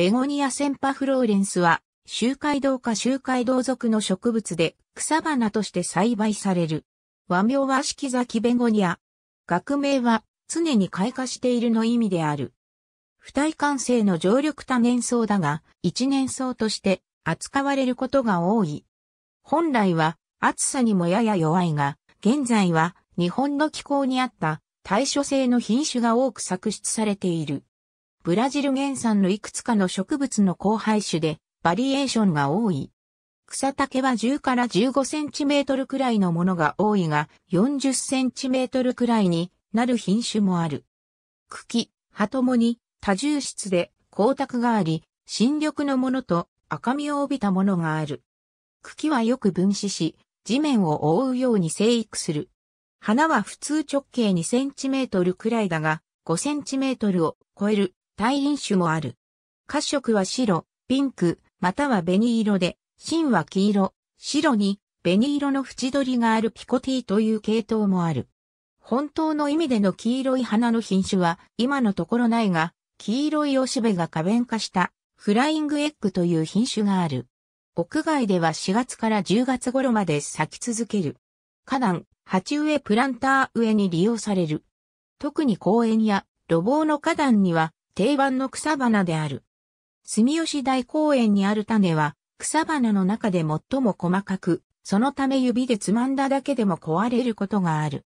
ベゴニアセンパフローレンスは、周回道か周回道属の植物で草花として栽培される。和名は季咲きベゴニア。学名は常に開花しているの意味である。不体完成の常緑多年草だが、一年草として扱われることが多い。本来は暑さにもやや弱いが、現在は日本の気候に合った対処性の品種が多く作出されている。ブラジル原産のいくつかの植物の交配種で、バリエーションが多い。草丈は10から15センチメートルくらいのものが多いが、40センチメートルくらいになる品種もある。茎、葉ともに多重質で光沢があり、新緑のものと赤みを帯びたものがある。茎はよく分子し、地面を覆うように生育する。花は普通直径2センチメートルくらいだが、5センチメートルを超える対飲種もある。褐色は白、ピンク、または紅色で、芯は黄色、白に紅色の縁取りがあるピコティという系統もある。本当の意味での黄色い花の品種は今のところないが、黄色いおしべが花弁化したフライングエッグという品種がある。屋外では4月から10月頃まで咲き続ける。花壇、鉢植えプランター植えに利用される。特に公園や路傍の花壇には定番の草花である。住吉大公園にある種は、草花の中で最も細かく、そのため指でつまんだだけでも壊れることがある。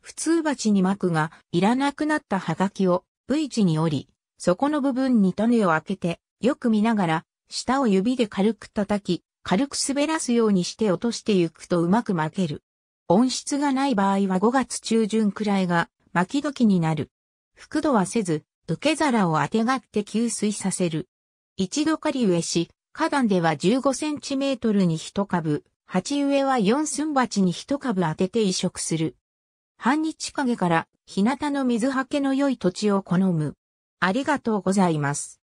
普通鉢に巻くが、いらなくなった葉書を V 字に折り、底の部分に種を開けて、よく見ながら、下を指で軽く叩き、軽く滑らすようにして落としてゆくとうまく巻ける。温室がない場合は5月中旬くらいが巻き時になる。覆度はせず、受け皿をあてがって給水させる。一度刈り植えし、花壇では15センチメートルに1株、鉢植えは4寸鉢に1株当てて移植する。半日陰から日向の水はけの良い土地を好む。ありがとうございます。